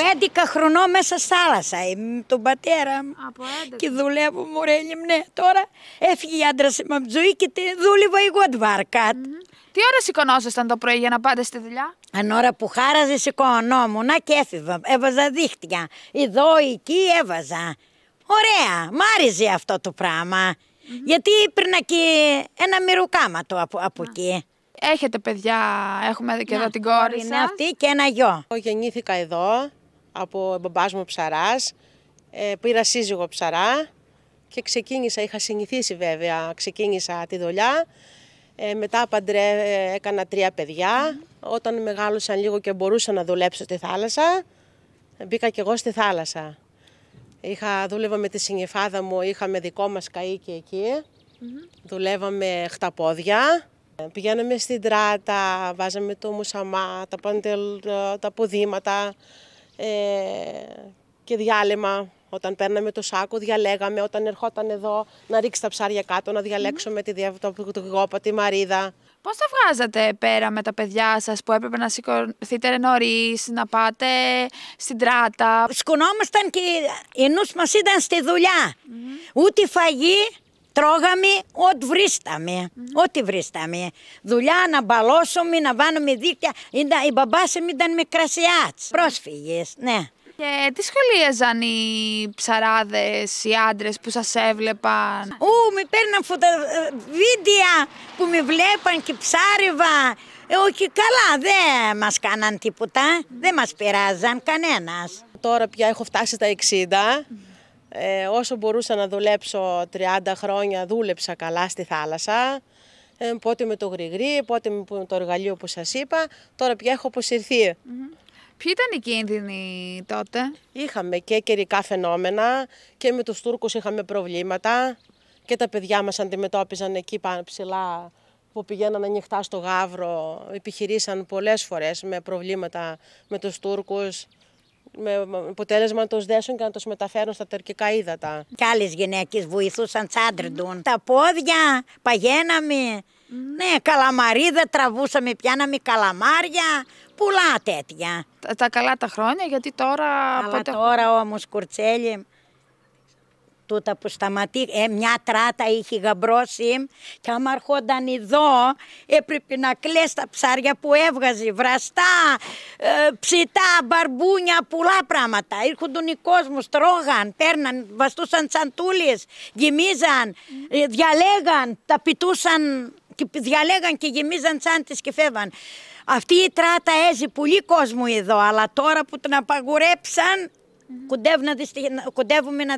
11 χρονών μέσα στη θάλασσα με τον πατέρα μου. Από 11. Και δουλεύω, μωρέ, ναι. Τώρα έφυγε η άντρα με τη ζωή και δούλευα εγώ την βάρκα. Mm -hmm. Τι ώρα σηκωνόσασταν το πρωί για να πάτε στη δουλειά. Αν ώρα που χάραζε σηκωνόμουν και έφυγα. Έβαζα δίχτυα. Εδώ, εκεί έβαζα. Ωραία, μ' άρεσε αυτό το πράγμα. Mm -hmm. Γιατί έπαιρνα και ένα το από, από yeah. εκεί. Έχετε παιδιά, έχουμε και εδώ την κόρη σας. Είναι αυτή και ένα γιο. Γεννήθηκα εδώ, από μπαμπάς μου ψαράς, ε, πήρα σύζυγο ψαρά και ξεκίνησα, είχα συνηθίσει βέβαια, ξεκίνησα τη δουλειά. Ε, μετά παντρέ, ε, έκανα τρία παιδιά. Όταν μεγάλωσαν λίγο και μπορούσα να δουλέψω στη θάλασσα, μπήκα κι εγώ στη θάλασσα. Είχα, δούλευα με τη συνειφάδα μου, είχαμε δικό μας καΐκι εκεί. Mm -hmm. Δουλεύαμε χταπόδια. Ε, πηγαίναμε στην τράτα, βάζαμε το μουσαμά, τα, παντελ, ε, τα ποδήματα. Ε, και διάλεμα. Όταν παίρναμε το σάκο, διαλέγαμε. Όταν ερχόταν εδώ να ρίξει τα ψάρια κάτω, να διαλέξουμε τη το, το γόπα, τη μαρίδα. Πώς τα βγάζατε πέρα με τα παιδιά σας που έπρεπε να σηκωθείτε νωρίς, να πάτε στην τράτα. Σκουνόμασταν και νους μας ήταν στη δουλειά. Mm Ούτε φαγή, Τρώγαμε ό,τι βρίσταμε. Mm-hmm. Ό,τι βρίσταμε. Δουλειά να μπαλώσουμε, να βάλουμε δίκτυα. Η μπαμπά μου ήταν μικρασιάτ. Mm. οτι βρισταμε δουλεια να μπαλωσουμε να βάνουμε δικτυα η μπαμπα μου ηταν με mm προσφυγε ναι. Και τι σχολίαζαν οι ψαράδες, οι άντρες που σας έβλεπαν. Ού, με παίρναν φωτα... Ε, που με βλέπαν και ψάριβα. Ε, όχι καλά, δεν μας κάναν τίποτα, δεν μας πειράζαν κανένας. Τώρα πια έχω φτάσει στα 60. Ε, όσο μπορούσα να δουλέψω 30 χρόνια δούλεψα καλά στη θάλασσα. Ε, πότε με το γρηγρή, πότε με το εργαλείο που σας είπα. Τώρα πια έχω αποσυρθεί. Mm -hmm. Ποιοι ήταν οι κίνδυνοι τότε? Είχαμε και καιρικά φαινόμενα και με τους Τούρκους είχαμε προβλήματα και τα παιδιά μας αντιμετώπιζαν εκεί πάνω ψηλά που πηγαίναν ανοιχτά στο Γάβρο, επιχειρήσαν πολλές φορές με προβλήματα με τους Τούρκους με αποτέλεσμα να του δέσουν και να του μεταφέρουν στα τερκικά ύδατα. Κι άλλες γυναίκες βοηθούσαν τσάντριντουν. Τα πόδια παγαίναμε. Ναι, καλαμαρίδα τραβούσαμε, πιάναμε καλαμάρια, πουλά τέτοια. Τα, καλά τα χρόνια, γιατί τώρα... Αλλά πότε... τώρα όμως, κουρτσέλι τούτα που σταματεί, μια τράτα είχε γαμπρώσει και άμα έρχονταν εδώ έπρεπε να κλαις τα ψάρια που έβγαζε, βραστά, ε, ψητά, μπαρμπούνια, πολλά πράγματα. Ήρχονταν οι κόσμος, τρώγαν, παίρναν, βαστούσαν τσαντούλες, γεμίζαν, ε, διαλέγαν, τα πητούσαν διαλέγαν και γεμίζαν τσάντες και φεύγαν. Αυτή η τράτα έζη πολύ κόσμο εδώ, αλλά τώρα που την απαγορέψαν Mm-hmm. κουντεύουμε να δυστυχ... Κοντεύουμε να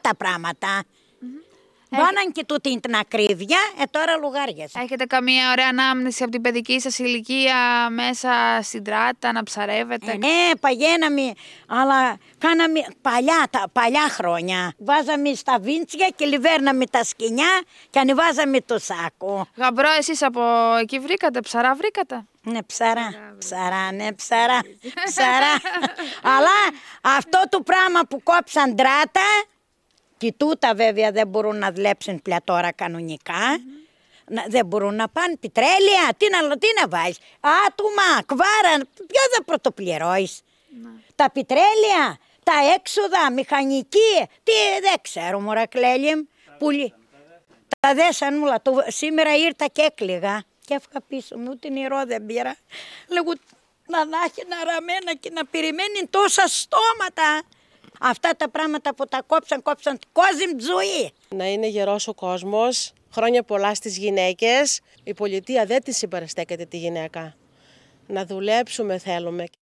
τα πράγματα. Mm-hmm. Μπάναν και τούτη την ακρίβεια, ε, τώρα λουγάρια. Έχετε καμία ωραία ανάμνηση από την παιδική σας ηλικία μέσα στην τράτα να ψαρεύετε. Ε, ναι, παγαίναμε, αλλά κάναμε παλιά, τα, παλιά χρόνια. Βάζαμε στα βίντσια και λιβέρναμε τα σκοινιά και ανεβάζαμε το σάκο. Γαμπρό, εσείς από εκεί βρήκατε, ψαρά βρήκατε. Ναι, ψαρά. Ψαρά, ναι, ψαρά. Ψαρά. Αλλά αυτό το πράγμα που κόψαν τράτα, και τούτα βέβαια δεν μπορούν να δλέψουν πια τώρα κανονικά. δεν μπορούν να πάνε πιτρέλια. Τι να, τι να βάζεις. Άτομα, κβάρα. Ποιο θα πρωτοπληρώνεις. Τα πιτρέλια, τα έξοδα, μηχανική. Τι δεν ξέρω μωρά κλέλι. Τα, τα δέσαν μου, σήμερα ήρθα και έκλειγα και έφυγα πίσω μου, ούτε νερό δεν πήρα. Λέγω να έχει να ραμμένα και να περιμένει τόσα στόματα. Αυτά τα πράγματα που τα κόψαν, κόψαν την κόσμη ζωή. Να είναι γερός ο κόσμος, χρόνια πολλά στις γυναίκες. Η πολιτεία δεν τη συμπαραστέκεται τη γυναίκα. Να δουλέψουμε θέλουμε.